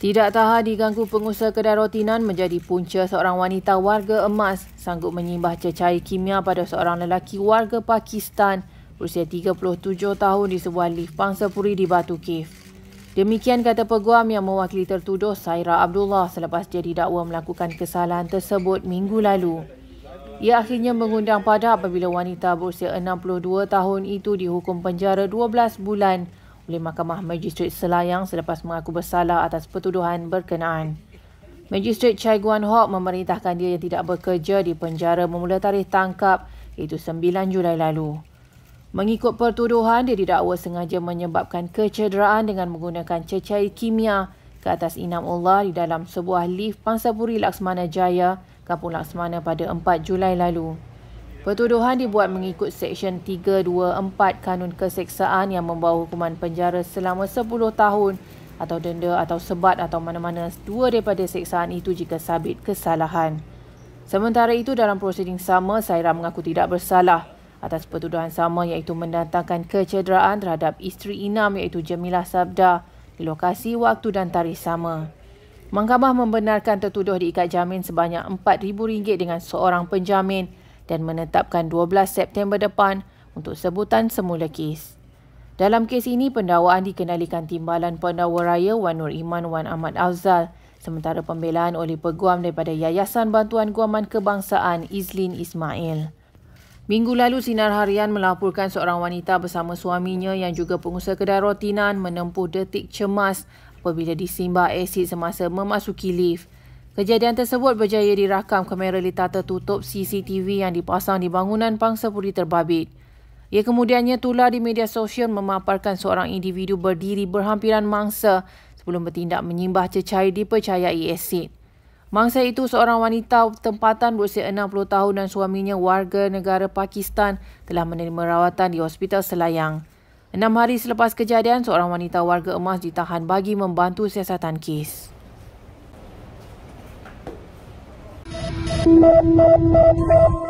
Tidak tahan diganggu pengusaha kedai rotinan menjadi punca seorang wanita warga emas sanggup menyimbah cecair kimia pada seorang lelaki warga Pakistan berusia 37 tahun di sebuah lift pangsapuri di Batu Cave. Demikian kata peguam yang mewakili tertuduh Saira Abdullah selepas dia didakwa melakukan kesalahan tersebut minggu lalu. Ia akhirnya mengundang pada apabila wanita berusia 62 tahun itu dihukum penjara 12 bulan oleh Mahkamah Magistrate Selayang selepas mengaku bersalah atas pertuduhan berkenaan. Magistrate Chai Guan Hock memerintahkan dia yang tidak bekerja di penjara memula tarikh tangkap iaitu 9 Julai lalu. Mengikut pertuduhan, dia didakwa sengaja menyebabkan kecederaan dengan menggunakan cecair kimia ke atas Inam Allah di dalam sebuah lift Pangsapuri Laksmana Jaya, Kampung Laksmana pada 4 Julai lalu. Pertuduhan dibuat mengikut Seksyen 324 Kanun Keseksaan yang membawa hukuman penjara selama 10 tahun atau denda atau sebat atau mana-mana dua daripada seksaan itu jika sabit kesalahan. Sementara itu dalam prosiding sama, Saira mengaku tidak bersalah atas pertuduhan sama iaitu mendatangkan kecederaan terhadap isteri Inam iaitu Jemilah Sabda di lokasi, waktu dan tarikh sama. Mangkabah membenarkan tertuduh diikat jamin sebanyak RM4,000 dengan seorang penjamin – dan menetapkan 12 September depan untuk sebutan semula kes. Dalam kes ini, pendawaan dikenalikan timbalan pendakwa raya Wan Nur Iman Wan Ahmad Afzal sementara pembelaan oleh peguam daripada Yayasan Bantuan Guaman Kebangsaan Izlin Ismail. Minggu lalu, Sinar Harian melaporkan seorang wanita bersama suaminya yang juga pengusaha kedai rotinan menempuh detik cemas apabila disimba asid semasa memasuki lift. Kejadian tersebut berjaya dirakam kamera litar tertutup CCTV yang dipasang di bangunan pangsa puri terbabit. Ia kemudiannya tular di media sosial memaparkan seorang individu berdiri berhampiran mangsa sebelum bertindak menyimbah cecair dipercayai asid. Mangsa itu seorang wanita tempatan berusia 60 tahun dan suaminya warga negara Pakistan telah menerima rawatan di Hospital Selayang. Enam hari selepas kejadian, seorang wanita warga emas ditahan bagi membantu siasatan kes. Thank you.